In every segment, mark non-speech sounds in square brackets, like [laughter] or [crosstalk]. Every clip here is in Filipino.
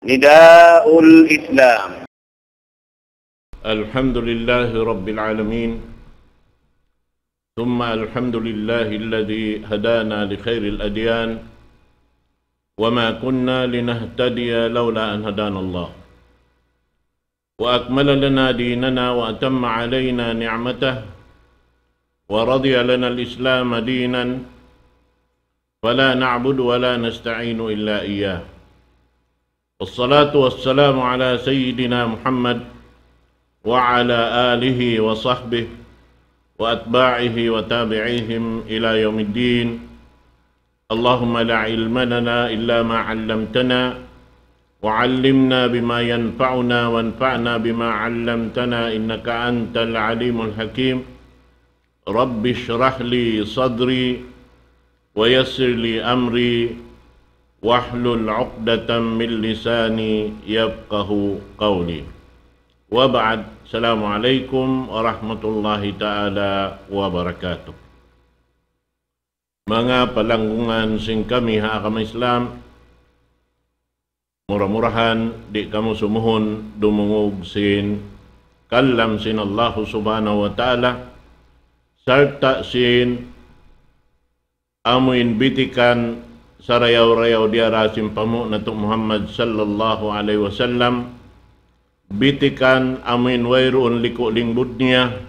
نداء الإسلام الحمد لله رب العالمين ثم الحمد لله الذي هدانا لخير الأديان وما كنا لنهتدي لولا أن هدانا الله وأكمل لنا ديننا وأتم علينا نعمته ورضي لنا الإسلام دينا فلا نعبد ولا نستعين إلا إياه والصلاة والسلام على سيدنا محمد وعلى آله وصحبه وأتباعه وتابعيهم إلى يوم الدين اللهم لا علم لنا إلا ما علمتنا وعلمنا بما ينفعنا وانفعنا بما علمتنا إنك أنت العليم الحكيم رب اشرح لي صدري ويسر لي أمري واحلل عقدة من لساني يفقه قولي وبعد السلام عليكم ورحمة الله تعالى وبركاته Mga palanggungan sing kami ha agama Islam Murah-murahan di kamu sumuhun dumungug sin Kalam sin Allah subhanahu wa ta'ala Serta sin Amuin bitikan sa rayaw-rayaw dia rasim pamu nato Muhammad sallallahu alaihi wasallam bitikan amin wairuun likuling budnya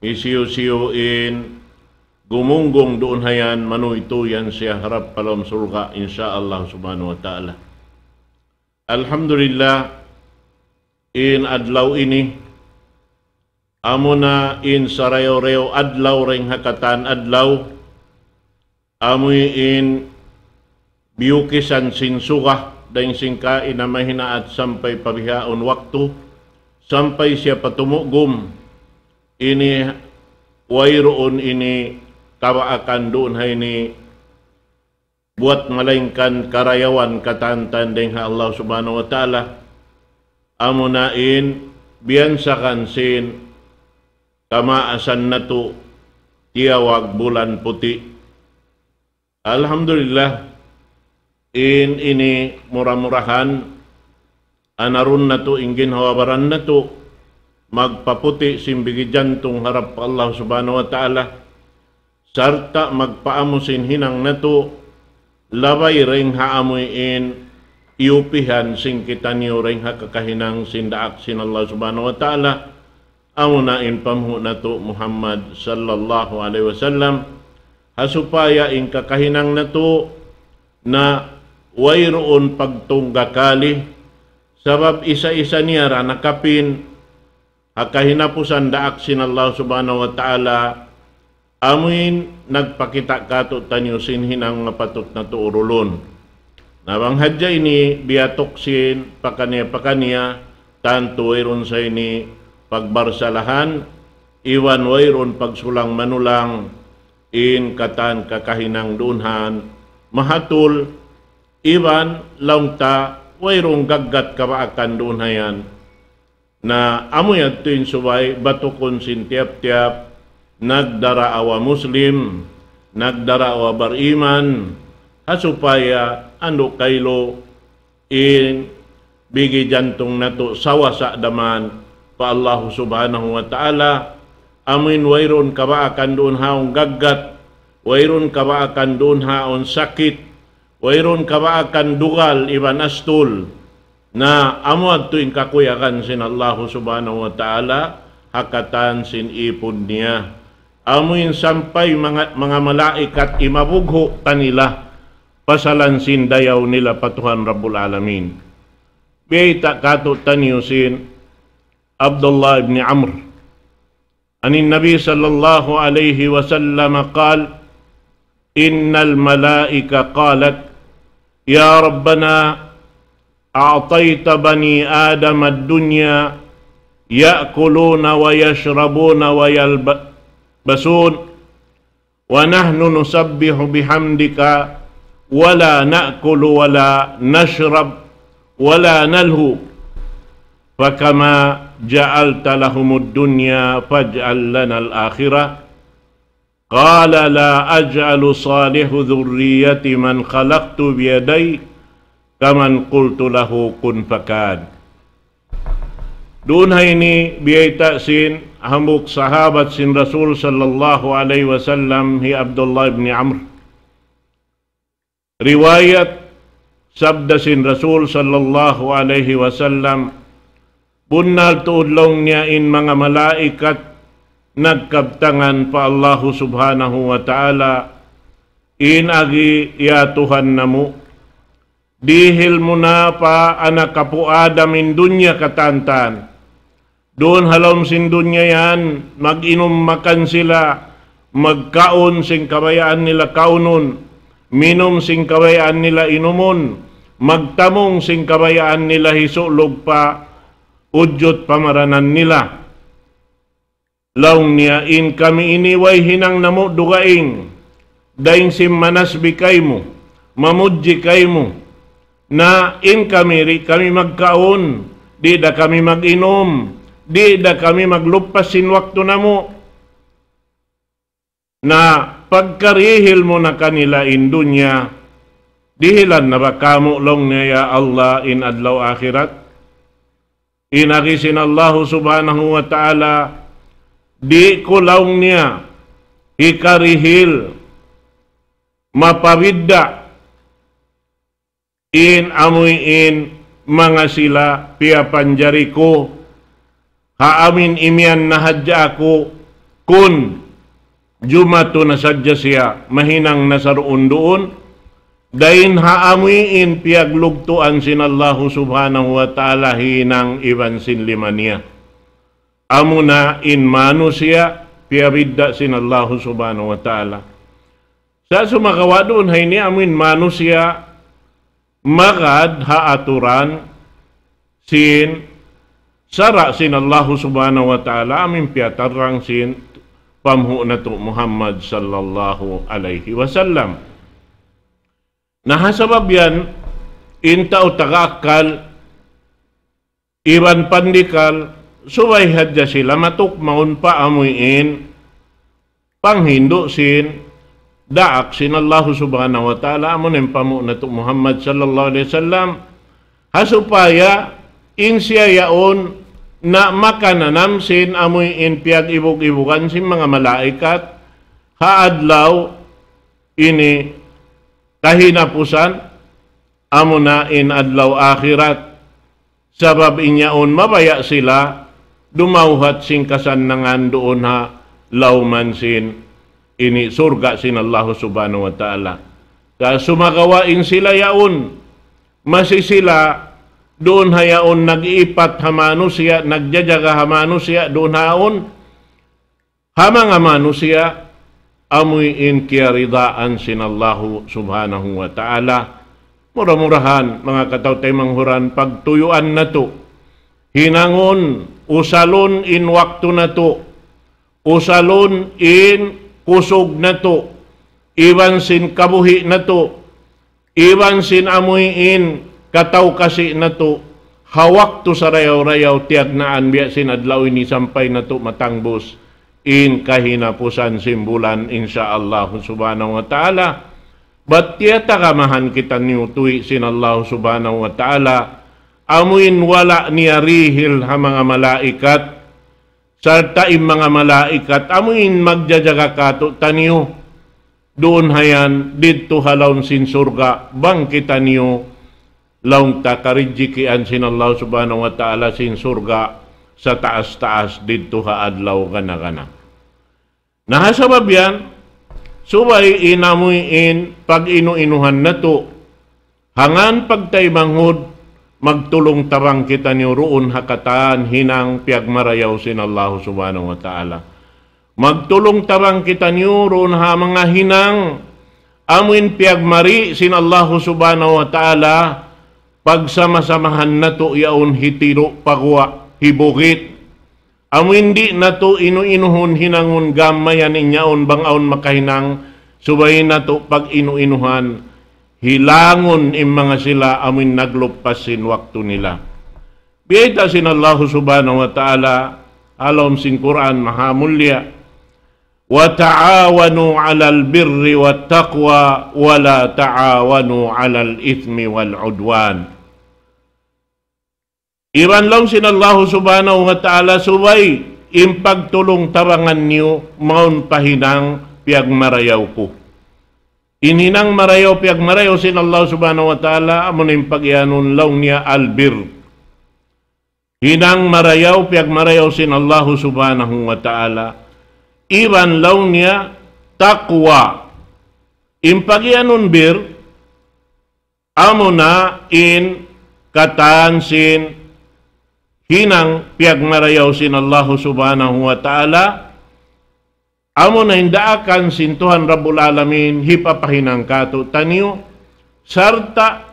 isiyo in gumunggong doon hayan manuito yan siya harap palam surga insyaallah subhanahu wa ta'ala Alhamdulillah in adlaw ini amo na in sarayo rayaw-rayaw adlaw ring hakatan adlaw amoy in biukisan sing surah dan sing kain hinaat sampai pabihaun waktu sampai siapa tumuk gum ini wairun ini kawa akan dun hai ini buat melainkan karayawan kataan tanding Allah subhanahu wa ta'ala amunain biansakan sin kama asan natu tiawag bulan putih Alhamdulillah in ini murah-murahan anarun na to ingin hawabaran na to magpaputi simbigidyan tong harap pa Allah subhanahu wa ta'ala sarta magpaamusin hinang na to labay ring haamoy in iupihan sing kita niyo ring hakakahinang sindaak sin Allah subhanahu wa ta'ala amo in pamhu na to Muhammad sallallahu alaihi wasallam hasupaya in kakahinang na to na wayroon pagtunggakali sabab isa-isa niya ra nakapin hakahinapusan daak Allah subhanahu wa ta'ala amin nagpakita kato tanyo sinhinang nga patut na tuurulon nabang hadya ini biyatok sin pakanya-pakanya tanto wayron sa ini pagbarsalahan iwan wayron pagsulang manulang in katan kakahinang dunhan mahatul iban laungta wayrong gaggat kabaakan doon hayan na amuyad tuin subay batukon sin tiap-tiap nagdaraawa muslim nagdaraawa bariman hasupaya ando kaylo in bigi jantong nato sawa sa daman pa Allah subhanahu wa ta'ala amin wayron kabaakan doon haong gaggat wayron kabaakan doon haon sakit ka ba kabaakan dugal iban astul na amad tuing kakuyakan sin Allah subhanahu wa ta'ala hakatan sin ipon niya. Amuin sampay mga, mga malaikat imabugho tanila pasalansin dayaw nila patuhan Rabbul Alamin. Biyay kato tanyo sin Abdullah ibn Amr. Anin Nabi sallallahu alayhi wa sallam قال Innal malaika قالت يا ربنا اعطيت بني ادم الدنيا ياكلون ويشربون ويلبسون ونحن نسبح بحمدك ولا ناكل ولا نشرب ولا نلهو فكما جعلت لهم الدنيا فاجعل لنا الاخره قال لا أجعل صالح ذرية من خلقت بيدي كمن قلت له كن فكان دون هيني بيي تأسين هموك صحابة سن رسول صلى الله عليه وسلم هي عبد الله بن عمرو رواية sabda سن رسول صلى الله عليه وسلم tuulong niya إن مغا ملائكة nagkabtangan pa Allahu subhanahu wa ta'ala inagi ya Tuhan namu dihil mo na pa anak kapu adamin dunya katantan doon halom sin dunya yan maginom makan sila magkaon sing kabayaan nila kaunon minom sing kabayaan nila inumon magtamong sing kabayaan nila hisulog pa udyot pamaranan nila Laong niya in kami iniway hinang namo dugaing daing si manasbi kay mo mamudji kay mo na in kami ri kami magkaon di da kami maginom di da kami maglupas wakto namo na pagkarihil mo na kanila in dunya dihilan na ba kamo long niya Allah in adlaw akhirat inagisin Allah subhanahu wa ta'ala di ko niya hikarihil mapawidda in amuin mga sila pia panjari ko haamin imian nahadya ako kun jumato nasadya siya mahinang nasaroon doon dain haamuin piaglugtuan sinallahu subhanahu wa ta'ala hinang iwan lima niya amuna in manusia siya piabidda sin Allah subhanahu wa ta'ala. Sa sumakawa doon, hay amin manusia magad haaturan sin sara sin Allah subhanahu wa ta'ala amin piatarang sin pamhu na to Muhammad sallallahu alaihi wasallam. Nahasabab yan, inta o iban pandikal, Subay hadya sila maun pa amuin sin daak sin sinallahu subhanahu wa ta'ala amon ang pamuna to Muhammad sallallahu alaihi wasallam hasupaya insya insiyayaon na sin amoy piag ibog-ibugan sin mga malaikat haadlaw ini kahinapusan amo na in adlaw akhirat sabab inyaon mabaya sila dumauhat singkasan na nga doon ha lauman sin ini surga sin Allah subhanahu wa ta'ala. Kaya sumagawain sila yaon. Masisila doon hayaon nag-iipat hamano siya, nagjajaga hamano siya, doon haon. Hamang hamano in amuin kiyaridaan sin Allah subhanahu wa ta'ala. mura mga kataw tayo manghuran, pagtuyuan na to. Hinangon, usalon in wakto na to, usalon in kusog na to, iwan sin kabuhi na to, iwan sin amoy in kataw kasi na to, hawak to sa rayaw-rayaw tiag naan biya sin adlaw ni sampay na to matangbos in kahinapusan simbulan insyaallah subhanahu wa ta'ala. Ba't tiyata kita niyo tuwi sin Allah subhanahu wa ta'ala amuin wala niarihil ha mga malaikat sartain mga malaikat amuin magjajaga kato taniyo doon hayan didto halawon sin surga bang kita niyo laung laong takaridjikian sin Allah subhanahu wa ta'ala sin surga sa taas-taas didto haadlaw gana-gana nahasabab yan subay inamuin pag inuinuhan na to hangan pagtay manghud magtulong tarang kita niyo roon hakatan hinang piagmarayaw sin Allah subhanahu wa ta'ala. Magtulong tarang kita niyo roon ha mga hinang amin piagmari sin Allah subhanahu wa ta'ala pagsamasamahan na to yaon hitiro pagwa hibugit. Amin di na to inuinuhon hinangon gamayan inyaon bangaon makahinang subay na to pag inuinuhan hilangon im mga sila amin naglupasin waktu nila. Biyayta sin Allah subhanahu wa ta'ala alam sin Quran mahamulya wa ta'awanu 'alal birri wat taqwa wa la ta'awanu 'alal ithmi wal 'udwan. Iran lang sin Allah subhanahu wa ta'ala subay impagtulong tarangan niyo maun pahinang piagmarayaw ko. Inhinang marayo piag marayo sin Allah subhanahu wa ta'ala amon ning pagyanon law niya albir. Hinang marayaw piag marayaw sin Allah subhanahu wa ta'ala iban law niya takwa. Impagyanon bir amo na in sin hinang piag marayaw sin Allah subhanahu wa ta'ala Amo na indaakan sintuhan Rabbul Alamin hipapahinang kato taniyo sarta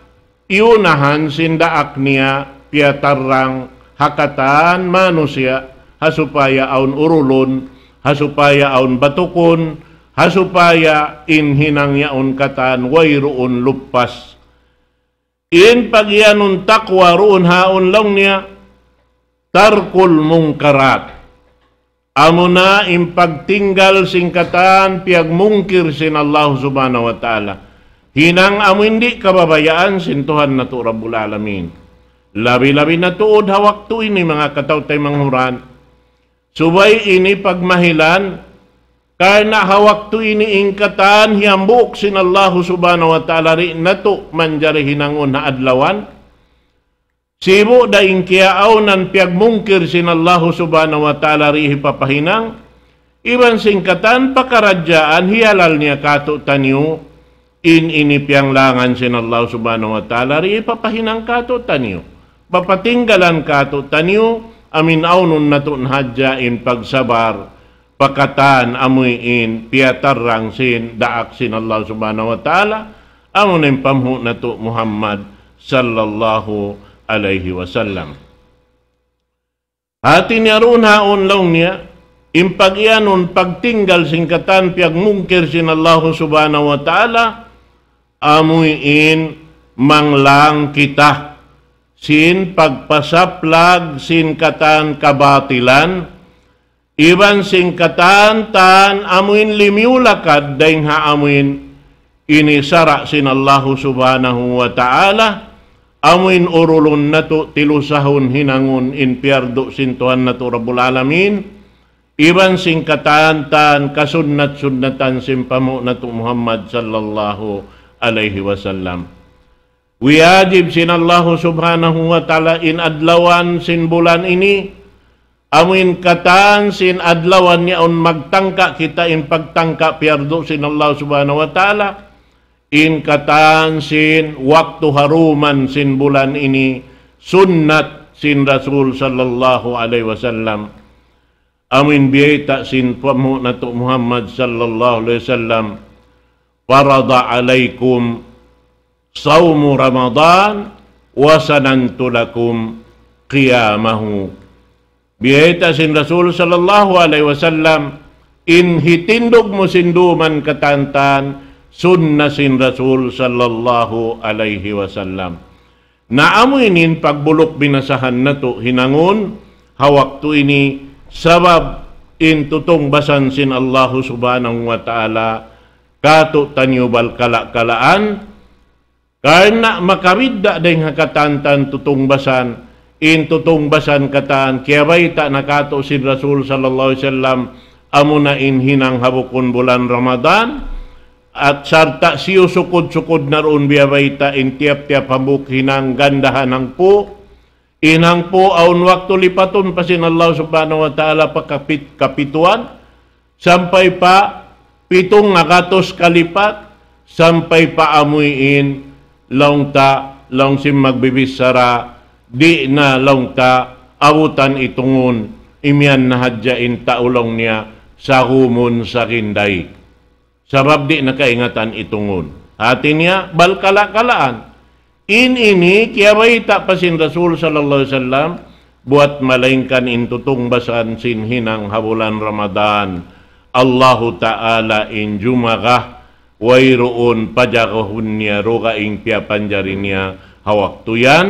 iunahan sindaak niya piatarang hakatan manusia hasupaya aun urulon hasupaya aun batukon hasupaya inhinang yaon katan wayroon lupas in pagyanon takwa roon haon lang niya tarkul mungkarat Amo na impagtinggal singkatan mungkir sin Allah subhanahu wa ta'ala. Hinang amo hindi kababayaan sintuhan na to Rabbul Alamin. Labi-labi na tuod hawak to ini mga tay manghuran. Subay ini pagmahilan, kay na hawak to ini ingkatan hiyambuk sin Allah subhanahu wa ta'ala ri na to hinangon na adlawan. Sibo da inkiaaw nan piagmungkir sinallahu subhanahu wa ta'ala rihi papahinang, iban singkatan pakarajaan hialal niya kato tanyo, in inipyang langan sinallahu subhanahu wa ta'ala rihi papahinang kato tanyo. Papatinggalan kato tanyo, amin aunon natun hadya in pagsabar, pakatan amuin piyatarang sin daak sinallahu subhanahu wa ta'ala, amunin pamhu nato Muhammad sallallahu alaihi wasallam. Hati niya roon haon laong niya, impagyanon pagtinggal singkatan piag mungkir sin Allah subhanahu wa ta'ala, amuin manglang kita sin pagpasaplag singkatan kabatilan iban singkatan tan amuin limiulakad daing haamuin inisara sin Allah subhanahu wa ta'ala amin orulon nato tilusahon hinangon in piardo sintuhan nato Rabbul Alamin iban singkataan kasunat-sunatan simpamo nato Muhammad sallallahu alaihi wasallam sin Allah subhanahu wa ta'ala in adlawan sin bulan ini Amin kataan sin adlawan niya on magtangka kita in pagtangka piardo sin Allah subhanahu wa ta'ala in katan sin waktu haruman sin bulan ini sunnat sin rasul sallallahu alaihi wasallam amin bi ta sin pemu natu muhammad sallallahu alaihi wasallam farada alaikum saum ramadan wa sanantu lakum qiyamahu bi ta sin rasul sallallahu alaihi wasallam in hitinduk musinduman katantan katantan sunna sin Rasul sallallahu alaihi wasallam. Naamuinin pagbulok binasahan na to, hinangon, hawak to ini, sabab in tutong basan sin Allah subhanahu wa ta'ala, kato tanyo bal kalakalaan, kaya na makabidda dahing hakatantan tutong basan, in tutong basan kataan, kaya baita nakato sin Rasul sallallahu alaihi wasallam, amuna in hinang habukon bulan Ramadan, at santa siyo sukod-sukod naroon biyabayta in tiap-tiap hinang gandahan ang po inang po aun waktu lipaton pasin Allah subhanahu wa ta'ala pakapit kapituan sampai pa pitong nakatos kalipat sampai pa amuin laong ta laong sim magbibisara di na laong ta awutan itungon imyan na hadyain taulong niya sa humon sa kinday. sabab di na kaingatan itungon. Hati niya, balkalakalaan. In ini, kaya may tapasin Rasul Sallallahu Alaihi Wasallam, buat malingkan intutung basan sin hinang habulan Ramadan. Allahu Ta'ala in jumagah, wairuun pajakuhun niya roga ing piapanjarin niya hawaktu yan.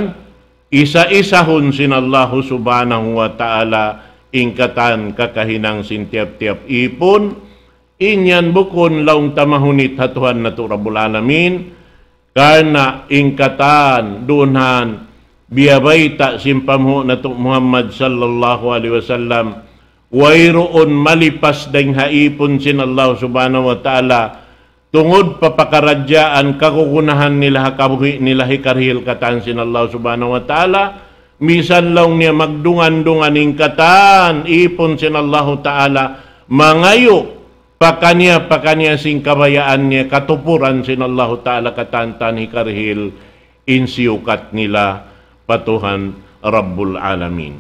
Isa-isahun sin Allahu Subhanahu Wa Ta'ala, ingkatan kakahinang sin tiap-tiap ipun, -tiap inyan bukun laung tamahunit hatuhan na to Rabbul Alamin karena ingkatan dunhan biyabay ta simpamho na to Muhammad sallallahu alaihi wasallam wairoon malipas ding haipon sin Allah subhanahu wa ta'ala tungod papakaradyaan kakukunahan nila hakabuhi nila hikarhil katan sin Allah subhanahu wa ta'ala misan lang niya magdungan-dungan ingkatan ipon sin Allah ta'ala mangayo pakanya pakanya sing kabayaannya katupuran sin Allah Ta'ala katantan Karhil insiukat nila patuhan Rabbul Alamin.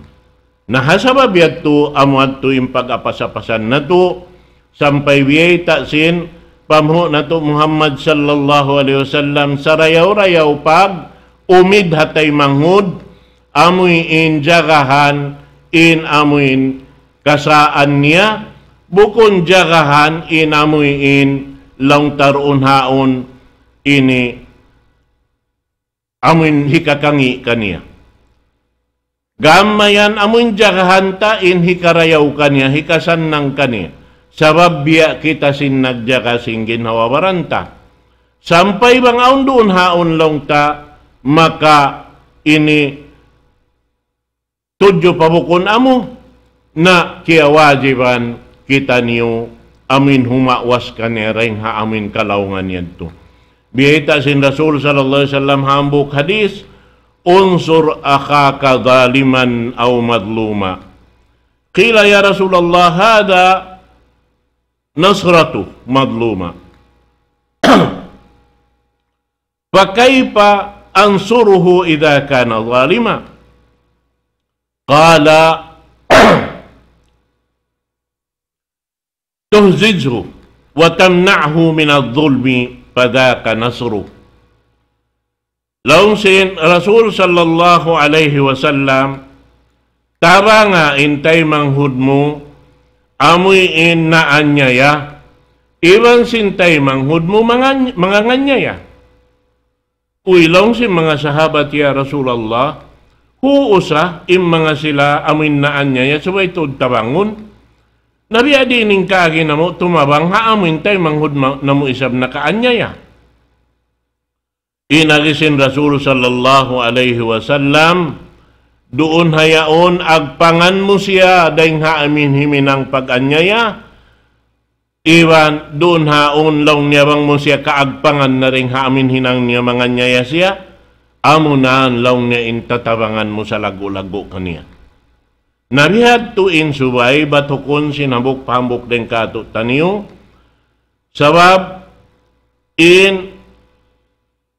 Nahasaba biyatu amuat tu impag apas-apasan na tu sampai biyay taksin pamhu na tu Muhammad sallallahu alaihi wasallam sarayaw-rayaw pag umid hatay manghud amoy injagahan in amuin kasaan niya bukon jagahan inamuin lang taron haon ini amin hikakangi kaniya. Gamayan amin jagahan ta in hikarayaw kaniya, hikasan ng kaniya. Sabab biya kita sin nagjaka sing singgin hawabaranta. Sampay bang aon doon haon lang ta maka ini tudyo pabukon amo na kiawajiban kita niyo amin huma was kanereng ha amin kalaungan yan to. Biyaita sin Rasul sallallahu alaihi wasallam hambuk hadis unsur akaka zaliman au madluma. Qila ya Rasulullah hada nasratu madluma. [clears throat] Fakaifa ansuruhu idha kana zalima? Qala [clears throat] wa تهزجه min adh-dhulmi فذاك nasru Laung si Rasul sallallahu alaihi wasallam, Tara nga intay manghud mo, amoy inaanyaya, iwan sintay manghud mo mga, mga nganyaya. Uilong si mga sahabat ya Rasulallah, huusa im mga sila amoy naanyaya, sabay so, tabangon, Nariadining kagi na mo, tumabang haamin tayo manghud na mo isab na kaanyaya. Inagisin Rasul sallallahu alaihi wasallam, doon hayaon agpangan mo siya dahing haamin himinang pag-anyaya. Iwan doon haon lang niyabang mo siya kaagpangan na ring haamin hinang niya manganyaya siya. amunan lang niya intatabangan mo sa lago-lago kaniya. Narihad tuin subay batukon sinabok pambok den kato taniyo sabab in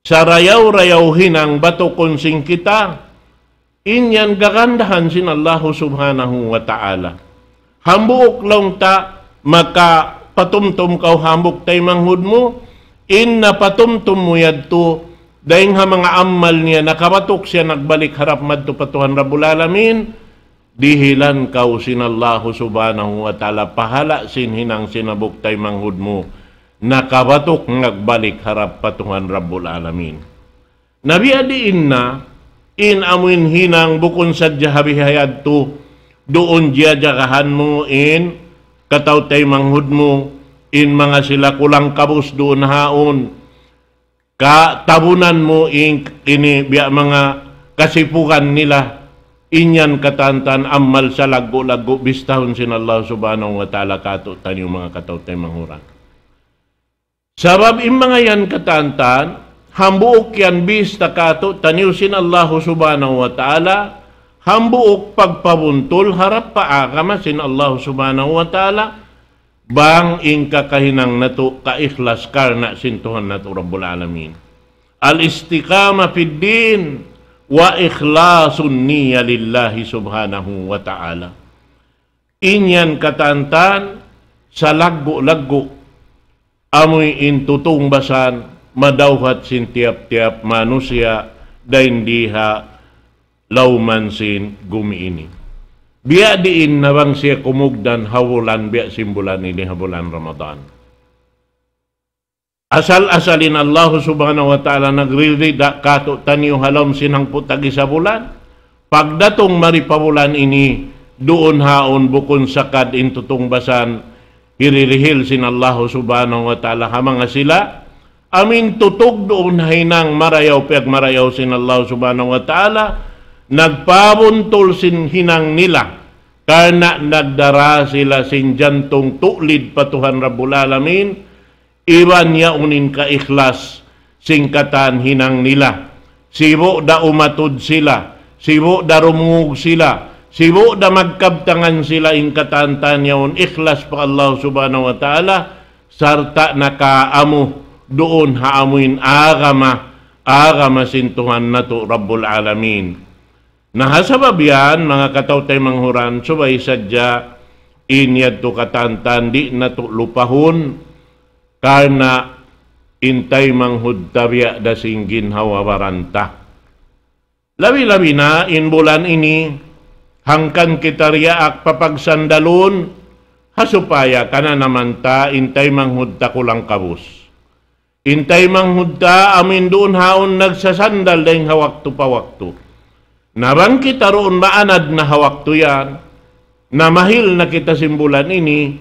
sarayaw-rayawhin ang batukon sing kita inyan gagandahan sin Allah subhanahu wa ta'ala. Hambuok lang ta maka patumtum kau hambuk tay manghud mo in na patumtum mo yadto dahil nga mga amal niya nakabatok siya nagbalik harap madto patuhan Rabbul Alamin dihilan kau sinallahu subhanahu wa ta'ala pahala sin sinhinang sinabuktay manghud mo nakabatok ngagbalik harap patungan Rabbul Alamin. Nabi adi inna in amuin hinang bukun sa jahabihayad tu doon diya mo in katautay manghud mo in mga sila kulang kabus doon haon ka tabunan mo in ini biya mga kasipukan nila inyan katantan ammal sa laggo-laggo bistahon sin Allah subhanahu wa ta'ala kato tanyo mga kataw tayo manghurang. Sabab im mga yan katantan, hambuok yan bista kato tanyo sin Allah subhanahu wa ta'ala, hambuok pagpabuntol harap paakama sin Allah subhanahu wa ta'ala, bang ingka kahinang nato kaikhlas karna sintuhan nato Rabbul Alamin. Al-istiqama fid din, wa ikhlasun niyya lillahi subhanahu wa ta'ala inyan katantan sa lagbo-lagbo amoy intutong basan madawhat sin tiap-tiap manusia da hindi ha lauman sin gumiini biya diin na bang siya kumugdan hawulan biya simbulan ini habulan ramadan Asal-asalin Allah subhanahu wa ta'ala nagriri da kato taniyo halom sinang putagi sa bulan. Pagdatong maripabulan ini, doon haon bukon sakad in basan, hiririhil sin Allah subhanahu wa ta'ala hamanga sila. Amin tutog doon hainang marayaw piag marayaw sin Allah subhanahu wa ta'ala, nagpabuntol sin hinang nila, Kana nagdara sila sin jantong tuklid patuhan Rabbul Alamin, iban niya unin ka ikhlas singkatan hinang nila. Sibo da umatod sila, sibo da rumug sila, sibo da magkabtangan sila ingkatan tanyaon ikhlas pa Allah subhanahu wa ta'ala sarta nakaamu doon haamuin agama agama sintuhan na to Rabbul Alamin. Nahasabab yan, mga katawtay manghuran, subay sadya, inyad to katantan, di na to lupahon, karena intay manghudtabya da singgin hawawaranta. Labi-labi na in bulan ini, hangkan kita riyaak papagsandalun, hasupaya kana naman ta intay manghudta kulang kabus. Intay manghudta amin doon haon nagsasandal dahing hawakto pa wakto. Nabang kita roon maanad na hawakto yan, na mahil na kita simbulan ini,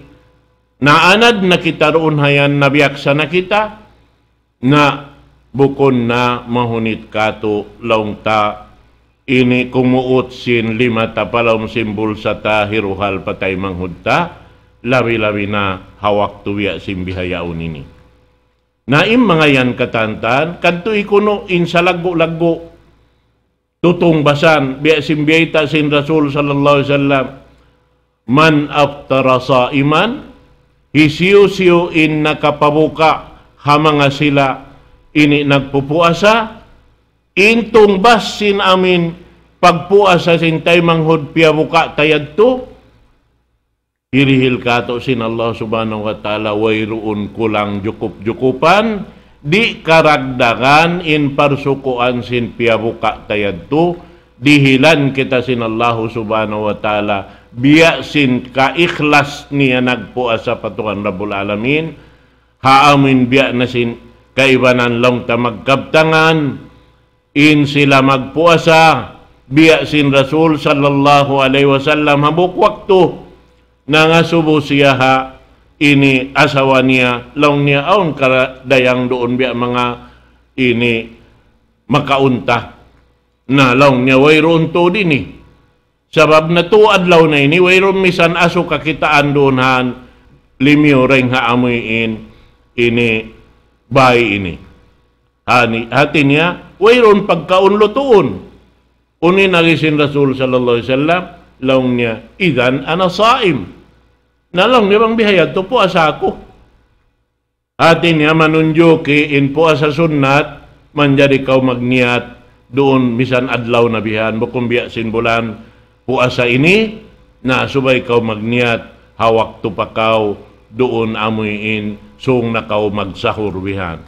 Naanad na kita roon hayan nabiyaksa na kita na bukon na mahunit kato laungta ini kumuot sin lima tapalom simbol sa tahiruhal patay manghudta labi-labi na hawak tuya simbihayaon ini. Naim mga yan katantan, kanto ikuno insalaggo lagbo tutong basan biya simbiyayta sin Rasul sallallahu alaihi wasallam man aftara sa iman Hisiyusiyo in nakapabuka hamanga sila ini nagpupuasa intong basin amin pagpuasa sin tay manghud piyabuka tayadto irihil kato sin Allah subhanahu wa ta'ala wayroon kulang jukup-jukupan di karagdagan in parsukuan sin piyabuka tayadto dihilan kita sin Allah subhanahu wa ta'ala biyasin ka ikhlas niya nagpua sa patukan Rabbul Alamin haamin biya na sin kaibanan lang ta magkabtangan in sila magpuasa biya sin Rasul sallallahu alaihi wasallam habuk waktu na nangasubo siya ha ini asawa niya long niya aun karadayang doon biya mga ini makaunta na long niya way roon to din eh. Sabab na adlaw na ini, wayron misan aso kakitaan doon han, limyo ring haamuin ini bay ini. Hani, hati niya, wayron pagkaunlo tuon. Uni nagisin Rasul sallallahu alaihi wasallam, laong niya, idan ana saim. Nalong niya bang bihayad to po asako. Hati niya manunjoki in po asa sunnat, manjari kau magniat doon misan adlaw na bihan, bukumbiya sin bulan, puasa ini na subay kau magniat hawak pakau doon amuyin sung nakaw magsahur bihan.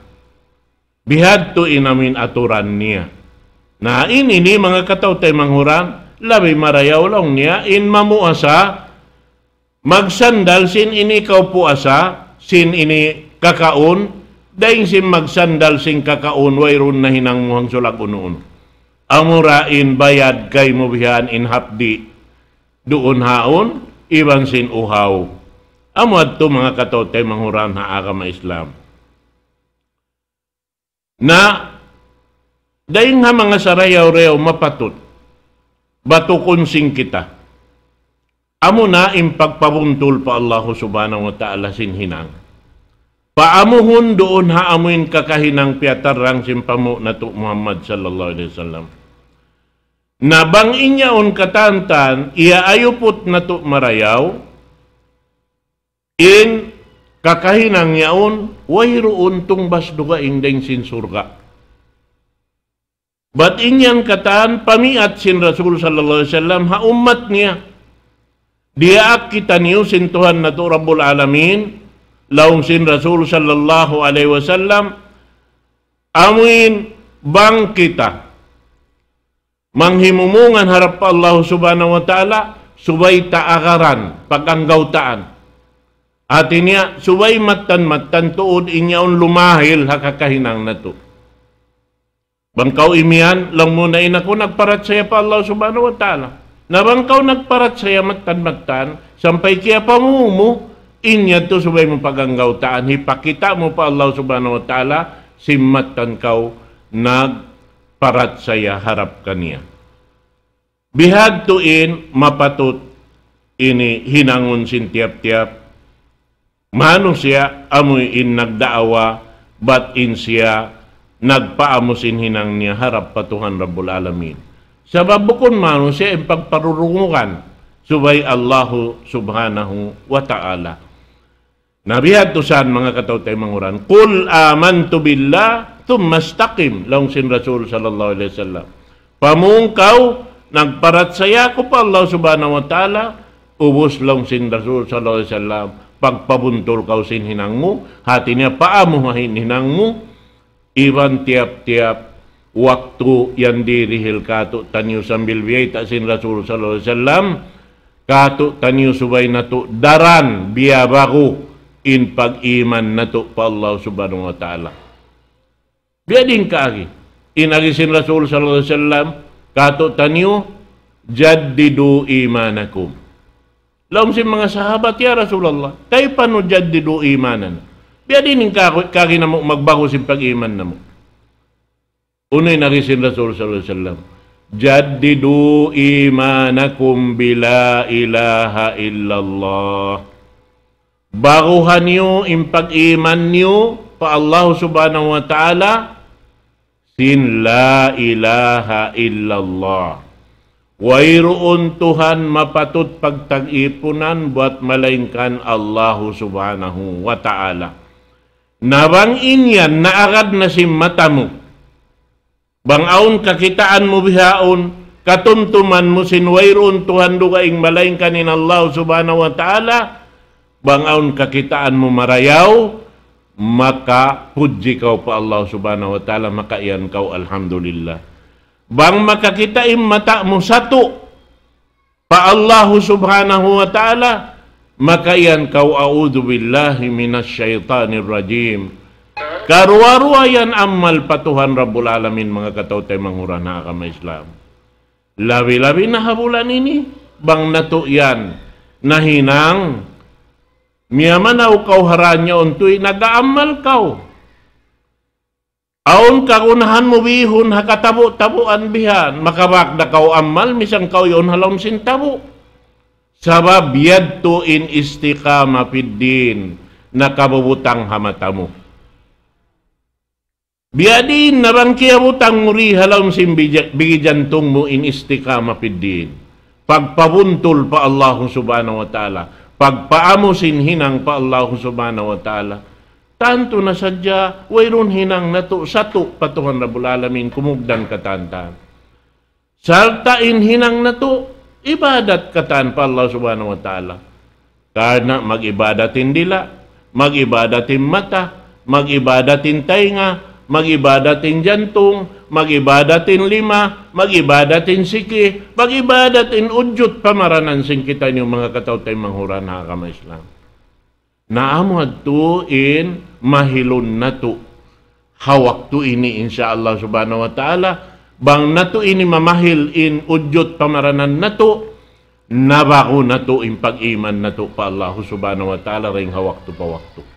Bihad tu inamin aturan niya. Na inini mga kataw tay manghuran, labi marayaw lang niya in mamuasa, magsandal sin ini kau puasa, sin ini kakaon, dahil sin magsandal sin kakaon, wayroon na hinang muhang sulag uno-uno amurain bayad kay mubihan in hapdi doon haon iban sin uhaw amo adto mga katote manghuran ha agama Islam na daing ha mga sarayaw reo mapatut batukon sing kita amo na impagpabuntol pa Allah subhanahu wa ta'ala sin hinang Paamuhon doon haamuin kakahinang rang simpamo na to Muhammad sallallahu alaihi wasallam. Nabang inyaon katantan, ayupot na to marayaw, in kakahinang yaon, wairoon tong basduga indeng sin surga. Ba't inyan kataan, pamiat sin Rasul sallallahu alaihi wasallam, ha ummat niya, diaak kita niyo sintuhan na to Rabbul Alamin, sin Rasul sallallahu alaihi wasallam amuin bang kita manghimumungan harap Allah subhanahu wa ta'ala subay taagaran pagkanggawtaan at inya subay matan matan tuod inyaon lumahil hakakahinang na to bangkaw imian lang muna inako nagparat saya pa Allah subhanahu wa ta'ala nabangkaw nagparat saya matan matan sampay kaya pamumo Inya to subay mo paganggaw taan. Hipakita mo pa Allah subhanahu wa ta'ala simmatan kau nagparat saya harap kaniya. Bihag in mapatut ini hinangon sin tiap-tiap. Mano siya amoy in nagdaawa bat in siya nagpaamusin hinang niya harap patuhan Rabbul Alamin. Sabab babukon mano siya pagparurungukan subay Allahu subhanahu wa ta'ala Nabi hatu saan mga kataw tayong manguran. Kul amantu billah tumastakim laung sin Rasul sallallahu alaihi wasallam. Pamungkaw nagparat saya ko pa Allah subhanahu wa ta'ala ubus laung sin Rasul sallallahu alaihi wasallam. Pagpabuntol kau sin hinang mo hati niya paamu hahin hinang mo iban tiap-tiap waktu yang dirihil katu tanyo sambil biay tak sin Rasul sallallahu alaihi wasallam katu tanyo subay natu daran biya baru. in pag-iman na to pa Allah subhanahu wa ta'ala. Biadin kagi. Inagisin Rasul sallallahu alaihi wasallam kato tanyo jaddidu imanakum. Laom si mga sahabat ya Rasulullah, kay pano jaddidu imanan? Biadin kagi, kagi na mo magbago sin pag-iman na mo. Unay nagisin Rasul sallallahu alaihi wasallam, jaddidu imanakum bila ilaha illallah. Baguhan niyo in iman niyo pa Allah subhanahu wa ta'ala sin la ilaha illallah. wairuun Tuhan mapatut pagtag-ipunan buat malaingkan Allah subhanahu wa ta'ala. Nabang inyan naagad agad na si matamu. Bangaon kakitaan mo bihaon, katuntuman mo sin wairoon Tuhan dugaing malaingkan in Allah subhanahu wa ta'ala, bangaon kakitaan mo marayaw, maka pudji kau pa Allah subhanahu wa ta'ala, maka iyan kau alhamdulillah. Bang makakitain mata mo satu, pa Allah subhanahu wa ta'ala, maka iyan kau a'udhu billahi minas syaitanir rajim. Karuwa-ruwa yan amal patuhan Rabbul Alamin mga katautay manghura na akama Islam. Labi-labi na habulan ini, bang nato yan, nahinang, Miyamanaw kaw haranya untoy nagaamal kau. Aon kagunahan mo bihon hakatabo-tabuan bihan, makabakda kau amal, misang kau yon halawm sintabo. Sabab yadto in istikama piddin, nakabubutang hamata mo. Biadin na bang kiyabutang muri halawm simbigijantong mo in istikama piddin. Pagpabuntol pa Allah subhanahu wa ta'ala Pagpaamo hinang pa Allah subhanahu wa ta'ala. Tanto na sadya, wayron hinang nato sato patuhan Rabbul Alamin kumugdan katantaan. Saltain hinang nato, ibadat kataan pa Allah subhanahu wa ta'ala. Kana Karena magibadatin dila, magibadatin mata, magibadatin tainga, mag-iba dating jantong, mag-iba lima, mag-iba siki, mag-iba dating udyot pamaranan sing kita niyo mga kataw tayong manghura na Islam. Naamo to in mahilun na to. Hawak to ini insyaallah subhanahu wa ta'ala. Bang na ini mamahil in udyot pamaranan na to, nabako na to in pag-iman na to pa Allah subhanahu wa ta'ala ring hawak to pa waktu.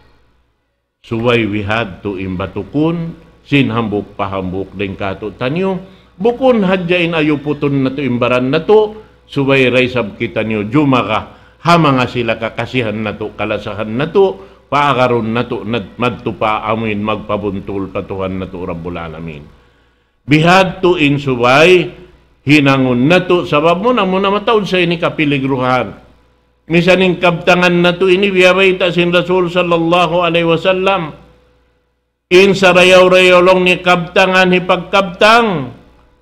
So we had to imbatukun, sinhambok pahambok din kato tanyo, bukon hadyain ayo na to imbaran na to, subay ray kita nyo jumaka, hama nga sila kakasihan na to, kalasahan na to, paagaron na to, madtupa amin magpabuntol katuhan na to, Rabbul Alamin. Bihad to in subay, hinangon na to, sabab mo na mo na mataon sa ini kapiligruhan misaning kabtangan na to ini biyabaita sin Rasul sallallahu alaihi wasallam in sa rayaw-rayaw long ni kabtangan hipagkabtang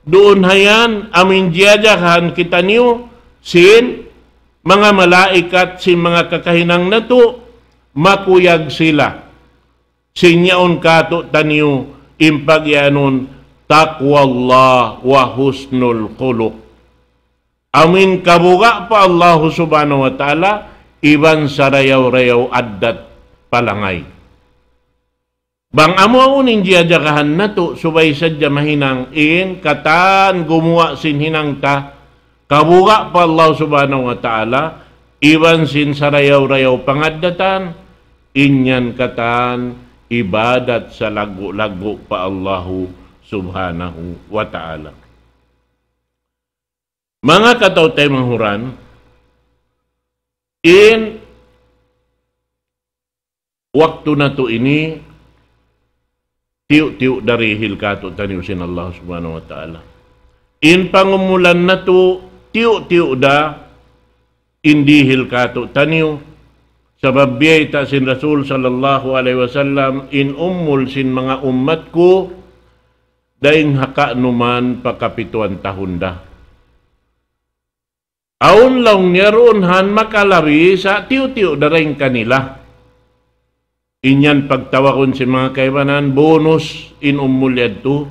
doon hayan amin jiyadyahan kita niyo sin mga malaikat sin mga kakahinang na to makuyag sila sinyaon kato taniyo impagyanon taqwallah wa husnul khuluq Amin kabuga pa Allah subhanahu wa ta'ala iban sarayaw-rayaw addat palangay. Bang amo uning dia jagahan nato subay sadya mahinang in Katan gumawa sin hinang ta kabuga pa Allah subhanahu wa ta'ala iban sin sarayaw-rayaw pangaddatan inyan katan ibadat sa lagu-lagu pa Allahu subhanahu wa ta'ala. Mga kataw tayo manghuran, in waktu na to ini, tiuk-tiuk dari hilkato taniusin Allah subhanahu wa ta'ala. In pangumulan na to, tiuk-tiuk da, hindi hilkato taniu, sabab biay ta sin Rasul sallallahu alaihi wasallam, in umul sin mga umat ko, daing haka numan pakapituan tahun dah. Aun lang nyaroonhan makalari sa tiyo-tiyo na rin kanila. Inyan pagtawakon si mga kaibanan, bonus in umulyad to.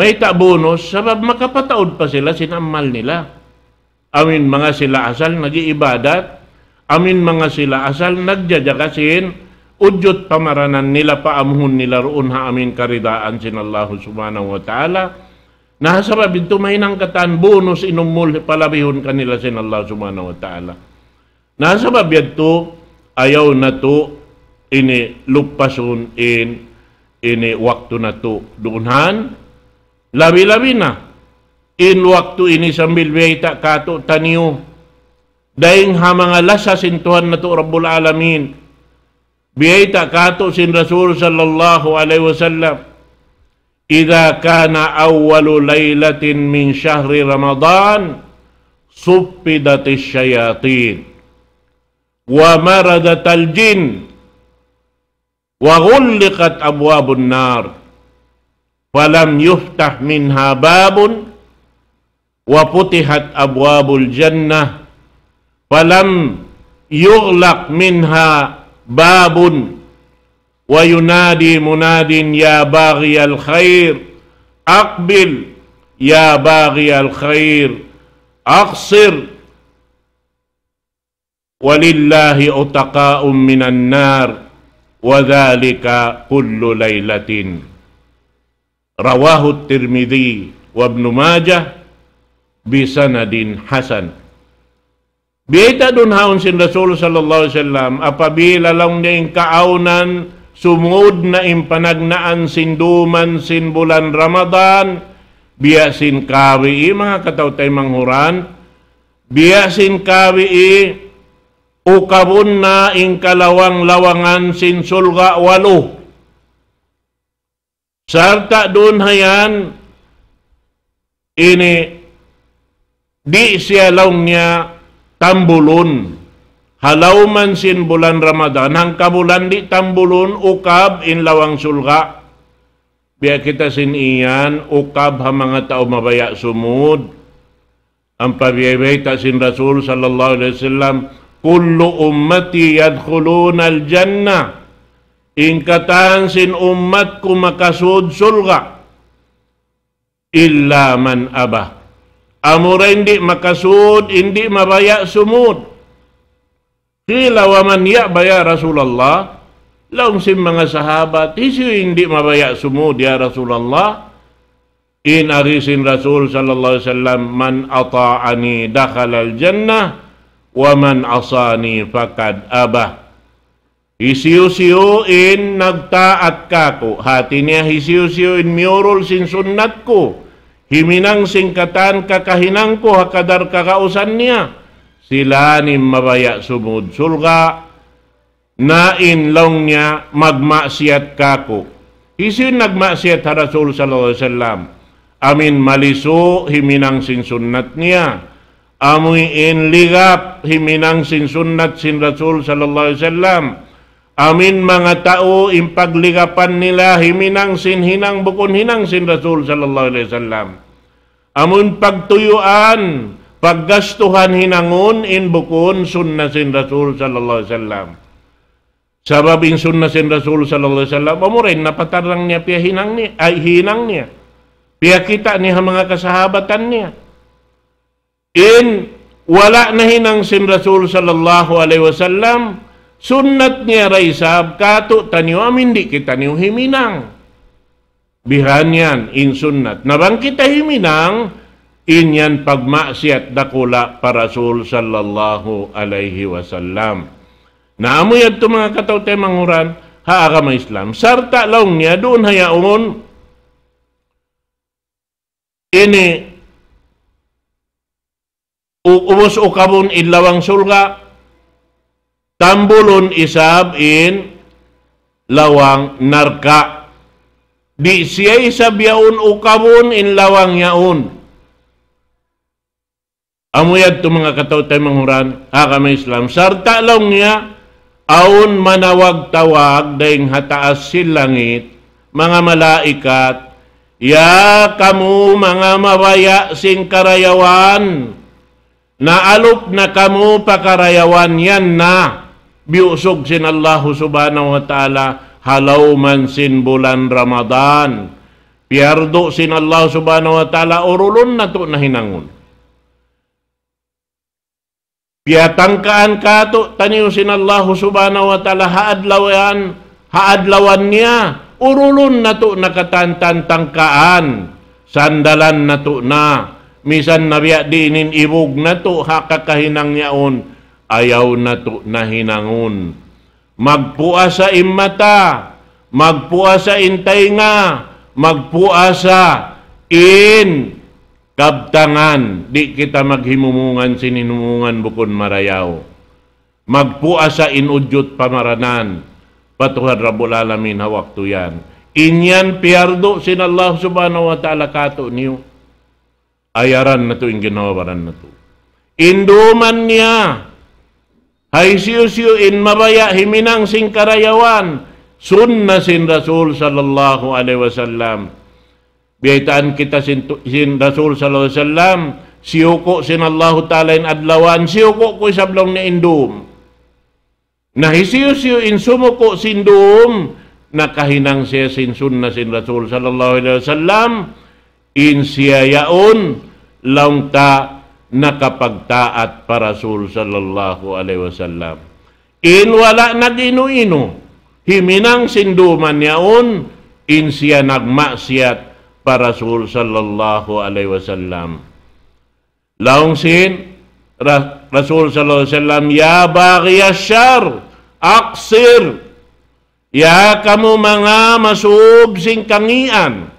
May ta bonus, sabab makapataod pa sila sinamal nila. Amin mga sila asal nagiibadat, amin mga sila asal nagdjajakasin, udyot pamaranan nila paamuhon nila roon ha amin karidaan sinallahu subhanahu wa ta'ala, Nahasarab ito may nang bonus inumul palabihon kanila sin Allah subhanahu wa ta'ala. Nahasarab ito ayaw na to ini lupasun in ini waktu na to duunhan labi-labi na in waktu ini sambil biyayta kato taniyo daing ha mga lasa sintuhan na to Rabbul Alamin biyayta kato sin Rasul sallallahu alaihi wasallam إذا كان أول ليلة من شهر رمضان سُبِّدَتِ الشياطين ومردت الجن وغلقت أبواب النار فلم يفتح منها باب وفتحت أبواب الجنة فلم يغلق منها باب وينادي مناد يا باغي الخير اقبل يا باغي الخير اقصر ولله اتقاء من النار وذلك كل ليله رواه الترمذي وابن ماجه بسند حسن دون هاون سن رسول صلى الله عليه وسلم أبابيل لون niya kaunan sumud na impanagnaan sinduman sin bulan Ramadan biyasin kawi i eh, mga tay manghuran biyasin kawi i eh, ukabon na ing kalawang lawangan sin sulga walo sarta doon hayan ini di siya law niya tambulon Halau mansin bulan Ramadan hang kabulan di tambulun ukab in lawang sulga. Biar kita sin iyan ukab ha mga tao mabaya sumud. Ampa biyebay ta sin Rasul sallallahu alaihi wasallam kullu ummati yadkhulun aljanna. In katan sin ummat ku makasud sulga. Illa man abah. Amurain di makasud, indi mabaya sumud. sumud. Kila wa man ya'ba ya Rasulullah Langsung mga sahabat Isi hindi mabaya semua dia Rasulullah In arisin Rasul sallallahu alaihi wasallam Man ata'ani dakhalal jannah Wa man asani fakad abah Isiu-siu in nagtaat kaku Hati niya ah isiu-siu in miurul sin sunnat ko Himinang singkatan kakahinang ko Hakadar kakausan niya ah. sila ni mabaya sumud sulga na inlong niya magmaksiat kako. Isin nagmaksiat ha Rasul sallallahu alaihi wasallam. Amin maliso himinang sunnat niya. Amoy inligap himinang sunnat sin Rasul sallallahu alaihi wasallam. Amin mga tao impagligapan nila himinang sin hinang bukon hinang sin Rasul sallallahu alaihi wasallam. Amun pagtuyuan paggastuhan hinangon in bukon sunna sin Rasul sallallahu alaihi wasallam. Sababin sunna sin Rasul sallallahu alaihi wasallam, amo rin napatarang niya piya hinang niya, ay hinang niya. Piya kita ni niya mga kasahabatan niya. In wala na hinang sin Rasul sallallahu alaihi wasallam, sunnat niya raisab, kato tanyo amin di kita niyo himinang. Bihan yan in sunnat. Nabang kita himinang, inyan pagmaksiat dakula para Rasul sallallahu alaihi wasallam. Naamoy adto mga kataw te manguran ha agama Islam. Sarta laong niya doon hayaon ini uubos o kabon ilawang sulga tambulon isab in lawang narka. Di siya isabyaon o kabon in lawang yaon. Amuyad tu mga kataw tayo manguran, aka ah, may Islam. Sarta lang niya, aun manawag-tawag dahing hataas silangit, mga malaikat, Ya kamu mga mawaya sing karayawan, naalop na kamu pakarayawan yan na, biusog sin Allah subhanahu wa ta'ala, halaw man sin bulan Ramadan, piyardo sin Allah subhanahu wa ta'ala, urulun na to na hinangon. Piyatangkaan kato, taniyo Allah subhanahu wa ta'ala, haadlawan, haadlawan niya, urulun na to nakatantantangkaan, sandalan na to na, misan nabiya dinin ibog na to, hakakahinang niyaon, ayaw na to na hinangon. magpuasa sa imata, magpua intay nga, magpua in Kabtangan, di kita maghimumungan sininumungan bukon marayaw. Magpuasa sa inudyot pamaranan. Patuhan Rabbul Alamin hawak yan. Inyan piyardo sin Allah subhanahu wa ta'ala kato niyo. Ayaran na to, ginawaran na to. Induman niya. Hay siyo in mabaya himinang sing karayawan. Sunna sin Rasul sallallahu alaihi wasallam Biyaitaan kita sin, sin Rasul sallallahu alaihi wasallam siyuko sin Allahu ta'ala in adlawan siyuko ko sablong ni indum. Nahisiyo siyo insumo ko sin doom nakahinang siya sin sunna sin Rasul sallallahu alaihi wasallam in siya yaon lang ta nakapagtaat para Rasul sallallahu alaihi wasallam. In wala nag-ino-ino, himinang sinduman yaon, in siya nagmasyat pa Rasul sallallahu alaihi wasallam. Laong sin Rasul sallallahu alaihi wasallam ya baghiyashar aksir ya kamu mga masub kangian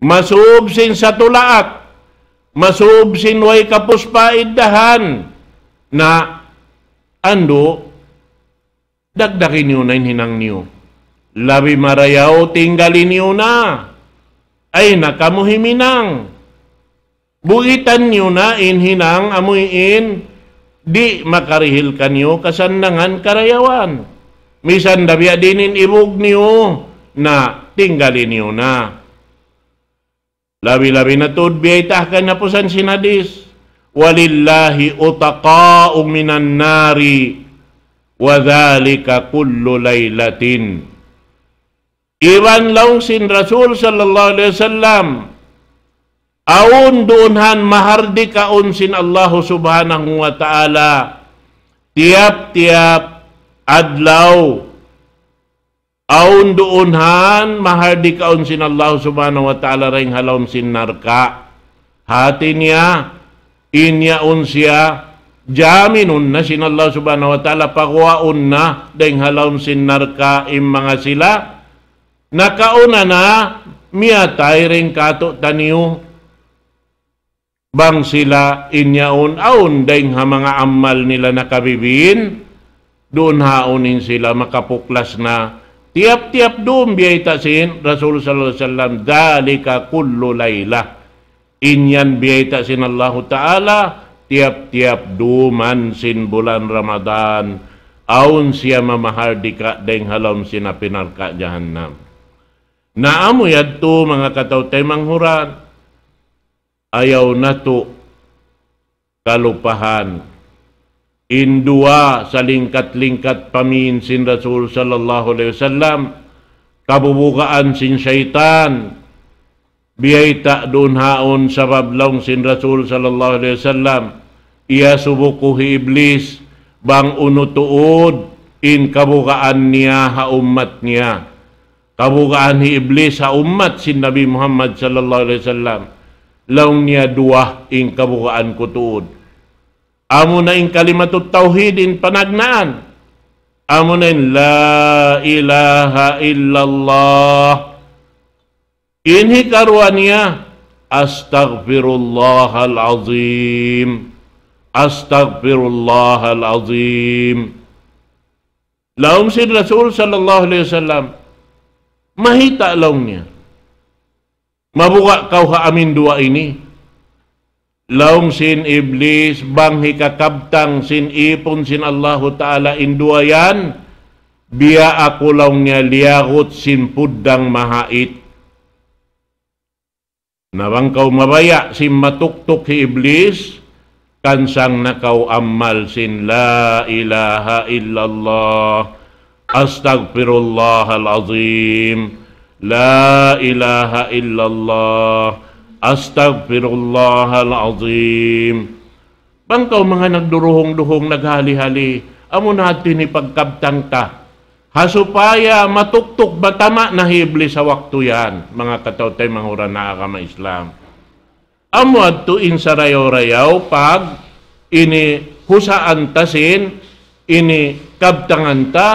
masub sing satulaat masub sing way kapuspaidahan na ando dagdakin niyo na hinang niyo labi marayaw tinggalin niyo na ay nakamuhiminang. Buitan niyo na inhinang amuyin, di makarihil kanyo kasandangan karayawan. Misan dabiya dinin ibog niyo na tinggalin niyo na. Labi-labi na tod biyay tahkan na pusan sinadis. Walillahi utaqa'u minan nari wa dhalika kullu laylatin iban law sin Rasul sallallahu alaihi wasallam aun doonhan mahardi kaun sin Allah subhanahu wa ta'ala tiap-tiap adlaw aun doonhan mahardi kaun sin Allah subhanahu wa ta'ala ring halom sin narka hati niya inya unsya jaminun na sin Allah subhanahu wa ta'ala pagwaon na deng halom sin narka im mga sila Nakauna na, miya tayring kato taniyo. Bang sila inyaon-aon dahing ha mga amal nila nakabibin, doon haonin sila makapuklas na tiap-tiap doon biyay tasin Rasul sallallahu alaihi wasallam dalika kullu layla inyan biyay tasin Allah taala tiap-tiap duman sin bulan Ramadan aun siya mamahardika deng halam sinapinarka jahannam Naamoy adto mga katawtay manghuran. Ayaw nato kalupahan. Indua sa lingkat-lingkat pamin sin Rasul sallallahu alaihi wasallam kabubukaan sin syaitan biyay ta dun haon sa bablong sin Rasul sallallahu alaihi wasallam iya subukuhi iblis bang unutuod in kabukaan niya ha umat niya kabukaan iblis sa ha umat sin Nabi Muhammad sallallahu alaihi wasallam laun niya dua in kabukaan kutuod amo na in kalimat tauhid in panagnaan amo na in la ilaha illallah inhi karuan niya astaghfirullah alazim astaghfirullah alazim laum sin rasul sallallahu alaihi wasallam Mahi tak launnya. Mabukak kau amin dua ini. Laung sin iblis, banghi kakabtang sin ipun sin Allah Ta'ala in dua yan. Bia aku launnya liarut sin pudang mahait. Nabang kau mabaya sin matuktuk hi iblis. Kansang nakau amal sin la ilaha illallah. Astagfirullahalazim. La ilaha illallah. Astagfirullahalazim. Bangkaw mga nagduruhong-duhong naghali-hali, amo na pagkabtang ta. Hasupaya matuktok batama na hibli sa waktu yan, mga katautay mga ura na akama Islam. Amo adtuin sa rayaw-rayaw pag ini husaan tasin, ini kabtangan ta,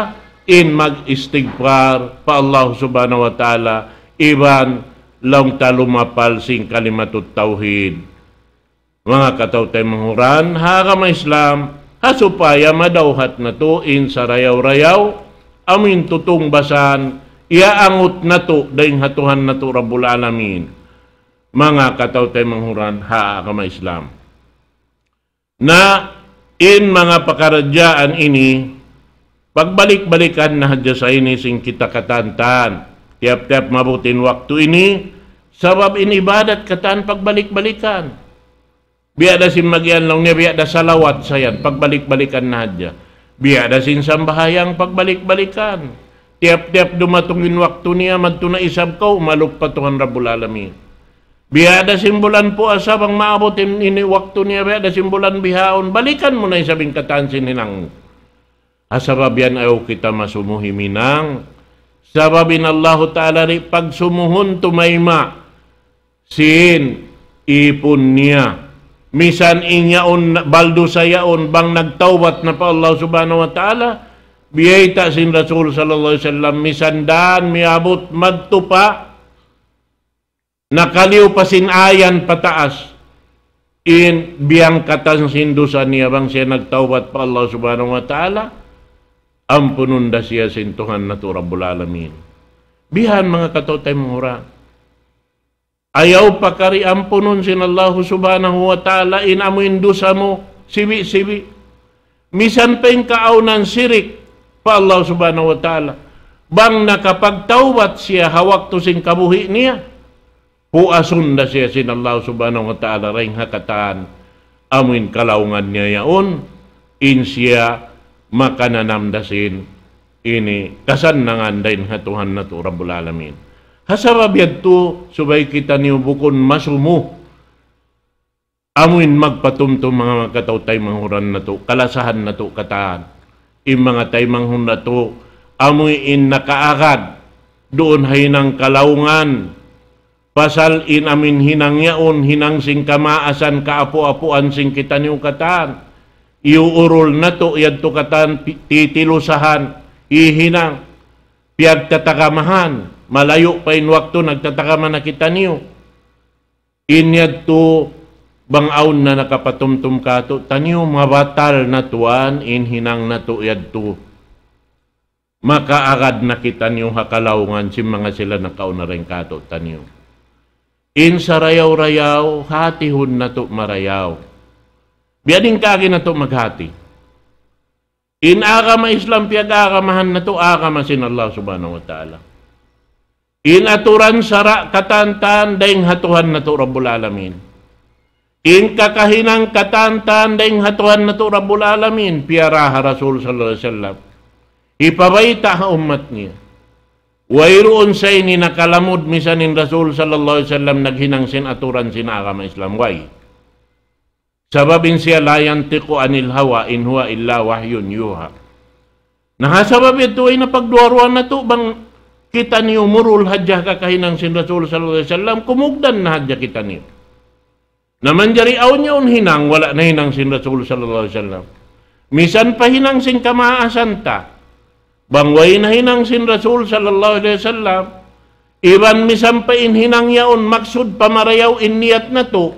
in mag istigpar pa Allah subhanahu wa ta'ala iban long talumapal sing kalimatut tauhid. Mga katawtay mahuran, hakama Islam, kasupaya madauhat na to in sa rayaw-rayaw, amin tutung basan, iaangot na to, daing hatuhan na to, Rabbul Alamin. Mga katawtay mahuran, hakama Islam. Na in mga pakaradyaan ini, Pagbalik-balikan na hadya sa ini sing kita katantan. Tiap-tiap mabutin waktu ini, sabab ini ibadat kataan pagbalik-balikan. Biada da sin magianlong niya, biada salawat sayan, pagbalik-balikan na hadya. Biada sin sambahayang pagbalik-balikan. Tiap-tiap dumatungin waktu niya, madtuna isab ko, umalok pa Tuhan Rabbul Alamin. Biada sin bulan po asabang maabutin ini waktu niya, biada simbulan bihaon, balikan mo na isabing kataan sininang Asarabian ayaw kita masumuhi minang. Sarabin Allah Ta'ala ni pagsumuhon tumayma. Sin ipon niya. Misan inyaon baldo sayaon bang nagtawbat na pa Allah Subhanahu wa Ta'ala. ta sin Rasul sallallahu alaihi wasallam misan daan miabot magtupa nakaliw pa ayan pataas in biyang katansindusan niya bang siya nagtawbat pa Allah subhanahu wa ta'ala ampunun da siya sintuhan na to Rabbul Alamin. Bihan mga katotay mura. Ayaw pa kari ampunun sinallahu subhanahu wa ta'ala inamuindusa mo sibi-sibi. Misan pa yung kaunan sirik pa Allah subhanahu wa ta'ala. Bang nakapagtawat siya hawak to sing kabuhi niya. Puasun na siya sinallahu subhanahu wa ta'ala ring hakataan amuin kalaungan niya yaon. In siya makananamdasin ini kasan nangandain hatuhan na to Rabbul Alamin. Hasarabiyad to subay kita niyo bukon masumu. Amuin magpatumto mga kataw tay manghuran na to, kalasahan na to kataan. Im mga tay manghun na to, amuin nakaagad. Doon hinang kalaungan. Pasal in amin hinangyaon, hinang sing kamaasan, kaapo-apuan sing kita niyo kataan iuurol na to, iadtukatan, titilusahan, ihinang, piag tatakamahan malayo pa wakto nagtatakaman na kita niyo. Inyad to, aun na nakapatumtum ka to, tanyo mabatal na tuan, inhinang na to, iad to. Makaagad na kita niyo hakalawangan, si mga sila nakauna rin ka to, tanyo. In sa rayaw-rayaw, hatihon na to marayaw Biading kagi na to maghati. In agama Islam piyag agamahan na to agama sin Allah subhanahu wa ta'ala. In aturan sara katantan daing hatuhan na to Rabbul Alamin. In kakahinang katantan daing hatuhan na to Rabbul Alamin piyaraha Rasul sallallahu alaihi wasallam. Ipabaita ha umat niya. Wairoon sa ini nakalamod misanin Rasul sallallahu alaihi wasallam naghinang sin aturan sin agama Islam. Why? Sababin siya la yantiqu anil hawa in huwa illa wahyun yuha. Nahasabab ito ay napagduaruan na to bang kita niyo murul hadya kakahinang sin Rasul sallallahu alaihi wasallam kumugdan na hadya kita niyo. Naman jari aw niyo hinang wala na hinang sin Rasul sallallahu alaihi wasallam. Misan pa hinang sin kamaasan ta. Bangway na hinang sin Rasul sallallahu alaihi wasallam. Iban misan pa inhinang yaon maksud pamarayaw in niyat na to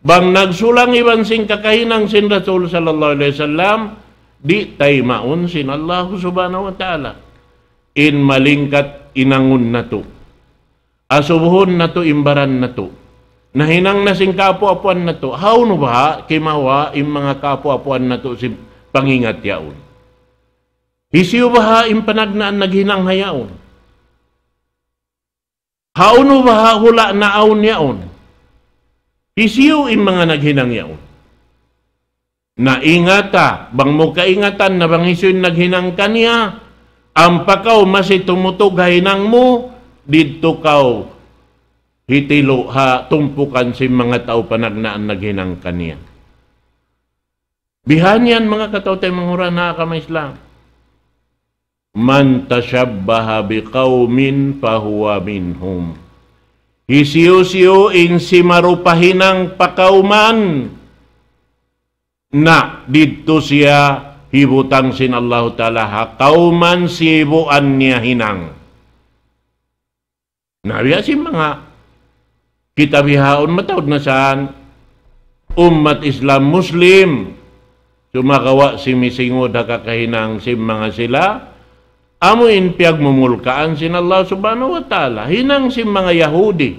Bang nagsulang iban sing kakahinang sin Rasul sallallahu alaihi wasallam di tay maun sin Allah subhanahu wa ta'ala. In malingkat inangun na to. Asubuhon na to imbaran na to. Nahinang na sing kapwa-apuan na to. How no ba kimawa im mga kapwa-apuan na to si pangingat yaon. Isiyo ba im panagnaan naghinang hayaon. Hauno ba hula naon yaon. Kisiyo in mga naghinangyaon. Naingata, bang mo kaingatan na bang isun naghinang kaniya, ang pakaw masi tumutugay nang mo, didto kaw hitilo ha tumpukan si mga tao panagnaan naghinang kaniya. Bihanyan mga katao tayo mga hura na kama Islam. Man tashabbaha biqawmin fahuwa minhum hisiyo-siyo in si marupahinang pakauman na dito siya hibutang sin Allah Ta'ala hakauman sibuan niya hinang. Nabiya si mga kitabihaon matawad na saan umat Islam Muslim sumakawa si misingod kakahinang si mga sila Amo in piagmumulkaan sin Allah subhanahu wa ta'ala. Hinang sin mga Yahudi.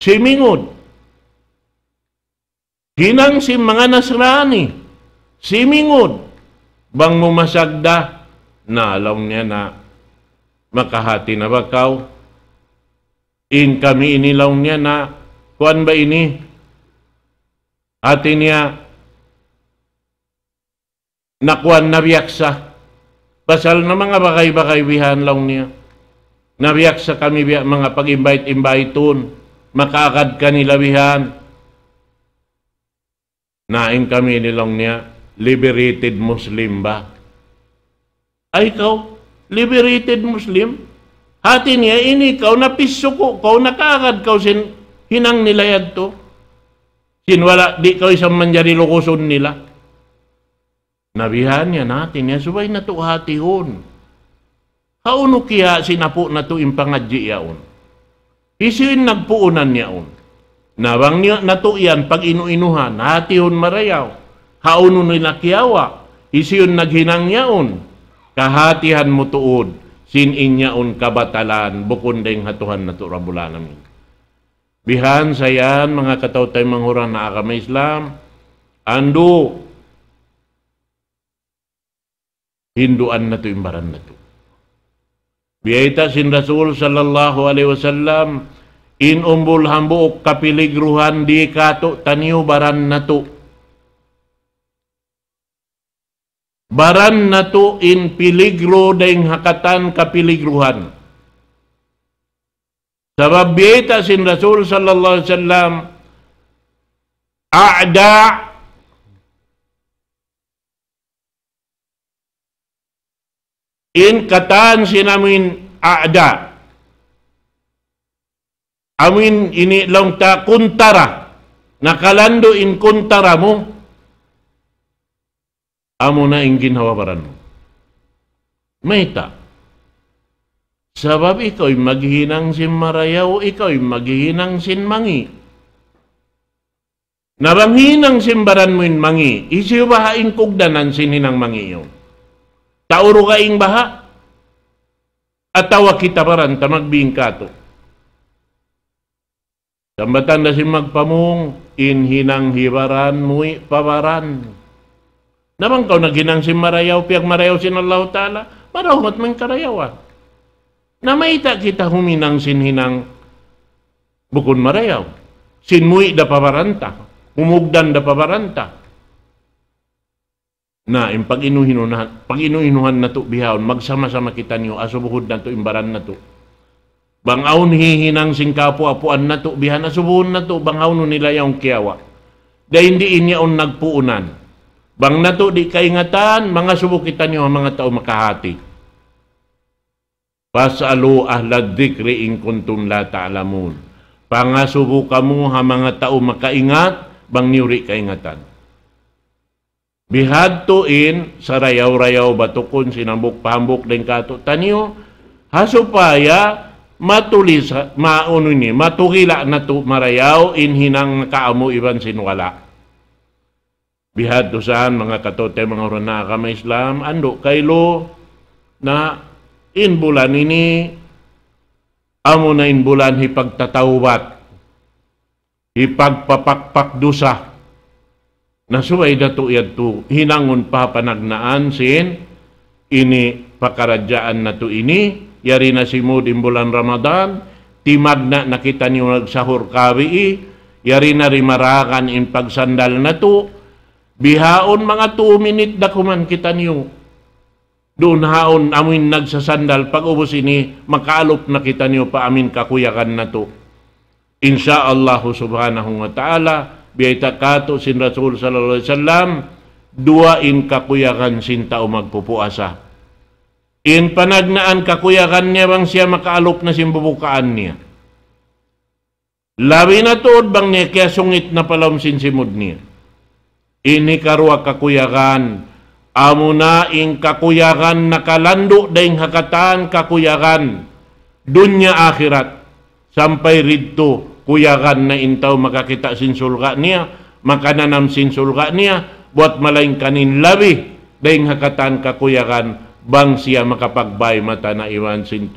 Simingod. Hinang sin mga Nasrani. Simingod. Bang mumasagda. Na alam niya na makahati na ba kaw? In kami inilaw niya na kuan ba ini? Ate niya nakuan na biyaksa Kasal na mga bakay-bakay bihan lang niya. Nabiyak sa kami biya, mga pag-invite-inviteon. Makaakad ka nila bihan. Naim kami nilong niya. Liberated Muslim ba? Ay ikaw, liberated Muslim? Hati niya, ini ikaw, napiso ko, ikaw, nakaagad ka, sin, hinang nilayad to. Sinwala, di ka isang manjarilo kusun nila. Nabihan niya natin. Yan subay na to hation. Hauno kaya sinapo na to impangadji yaon. Isin nagpuunan niyaon. Nabang niya natuyan pag inuinuhan, hatihon marayaw. Hauno nila kiyawa. Isiyon naghinang yaon. Kahatihan mo tuod. Sininyaon kabatalan. Bukundeng hatuhan na to rabulan namin. Bihan sayan mga kataw tayong manghuran na akamay Islam. Ando hinduan natu imbaran natu. Biaita sin Rasul sallallahu alaihi wasallam in umbul hambu kapilig ruhan di katu taniu baran natu. Baran natu in piligro deng hakatan kapiligruhan. Sebab biaita sin Rasul sallallahu alaihi wasallam a'da in kataan sinamin aada amin ini long ta kuntara nakalando in kuntara mo amo na ing ginhawabaran mo mayta sabab ikaw'y maghinang sin marayaw ikaw'y maghinang sin mangi nabanghinang simbaran mo in mangi isibahain kugdanan hinang mangi yun Tauro kaing baha. Atawa kita paran, tamagbing kato. Tambatan na si magpamong, inhinang hibaran, mui pabaran. Naman kau naginang si marayaw, piyag marayaw sin Allah Ta'ala, marahot man karayawan. Na maita kita huminang sinhinang bukon marayaw. Sinmui da pabaranta, umugdan da pabaranta na impag inuhinuhan pag inuhinuhan na to bihawon magsama-sama kita niyo asubuhod na to imbaran na to bangawon hihinang singkapo apuan na to bihan asubuhon na to bangawon nila yung kiyawa da hindi inyaon nagpuunan bang nato di kaingatan mga subukitan niyo ang mga tao makahati pasalu ahlad dikri in kuntum la ta'lamun pangasubo kamo ha mga tao makaingat bang niuri kaingatan Bihadto in sa rayaw-rayaw batukon sinambok pahambok din kato. Tanyo, hasupaya matulis mauno ni matugila na tu marayaw in hinang kaamo iban sinwala. Bihadto saan mga katote mga runa ka Islam ando kaylo na in bulan ini amo na in bulan hipagtatawbat hipagpapakpak dusa Nasuway dato yadto hinangon pa panagnaan sin ini pakarajaan na to ini yari na simod in bulan Ramadan timad na nakita niyo nagsahur kawi i, yari na rimarakan in pagsandal na to, bihaon mga 2 minute na kuman kita niyo. Doon haon amin nagsasandal, pag ubos ini, makaalop na kita niyo pa amin kakuyakan na to. Insya Allah subhanahu wa ta'ala, Biyaita kato sin Rasul sallallahu alaihi wasallam dua in kakuyakan sinta o magpupuasa. In panagnaan kakuyakan niya bang siya makaalok na simbubukaan niya. Labi na tuod bang niya kaya sungit na palom sinsimod niya. Ini karwa kakuyakan. Amo na ing kakuyakan nakalando dahing hakatan kakuyakan. Dunya akhirat. Sampai rito kuyakan na intaw makakita sin sulga niya, makananam sin sulga niya, buat malaing kanin labi, dahing hakatan kakuyakan, bang siya makapagbay mata na iwan sin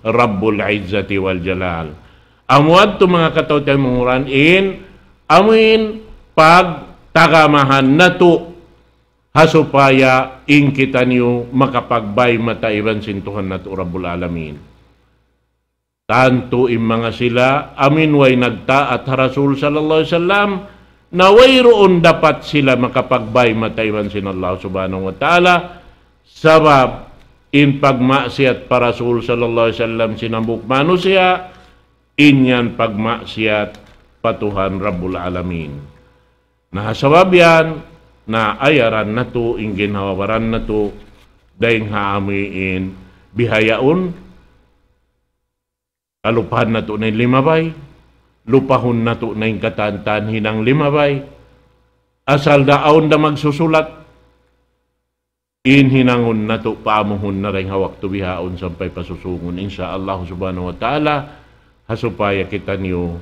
Rabbul Izzati wal Jalal. Amuad to mga katawtay munguran in, amin pag tagamahan na to, hasupaya in kita niyo makapagbay mata iwan sin na to, Rabbul Alamin. Tanto Kanto mga sila, amin way nagta at harasul sallallahu alaihi wasallam, naway roon dapat sila makapagbay matayman sin Allah subhanahu wa ta'ala sabab in pagmaksiat para sul sallallahu alaihi wasallam sinambuk manusia inyan pagmaksiat patuhan Rabbul Alamin. Nah sabab yan na ayaran na to ingin hawabaran na to daing haamiin bihayaun, Kalupahan na to ng limabay, lupahon na to ng katantanhin ng limabay, asal daon da magsusulat, inhinangon na to paamuhon na rin hawak tubihaon sampay pasusungon. Insya Allah subhanahu wa ta'ala, hasupaya kita niyo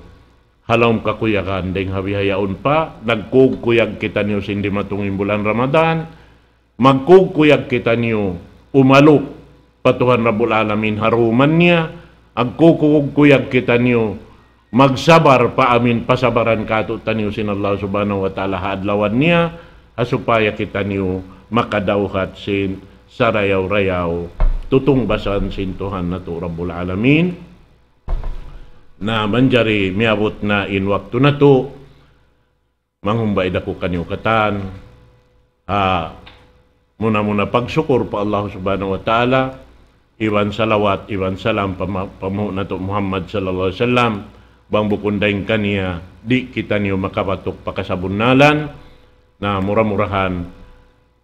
halom kakuyakan deng habihayaon pa, nagkukuyag kita niyo sindi matungin bulan Ramadan, magkukuyag kita niyo umalok patuhan Rabbul Alamin haruman niya, agkukugkuyag kita niyo, magsabar pa amin pasabaran kato taniyo Allah subhanahu wa ta'ala haadlawan niya, asupaya kita niyo makadawhat sin sarayaw rayaw-rayaw, tutong basan sintuhan na to Rabbul Alamin, na manjari miabot na in wakto na to, manghumbay dako kanyo katan, ha, muna-muna pagsukor pa Allah subhanahu wa ta'ala, iwan salawat iwan salam pamu na to Muhammad sallallahu alaihi wasallam bang bukundain kaniya di kita niyo makapatok pakasabunalan na murah-murahan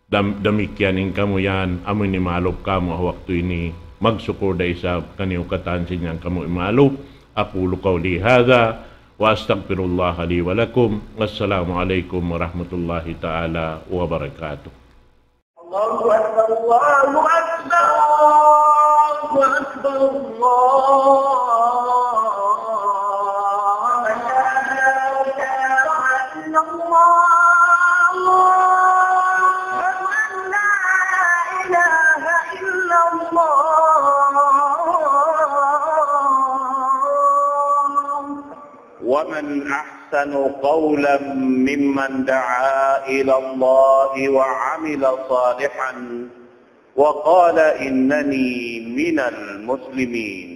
dam damikyan in kamu yan amoy ni malop kamu waktu ini magsukur da isa kaniyo katansin yan kamu imalop aqulu qawli hadha wa astaghfirullah li walakum, lakum alaikum warahmatullahi taala wabarakatuh Allahu akbar Allahu akbar الله أكبر الله لا إله إلا الله ومن أحسن قولا ممن دعا إلى الله وعمل صالحا وقال إنني من المسلمين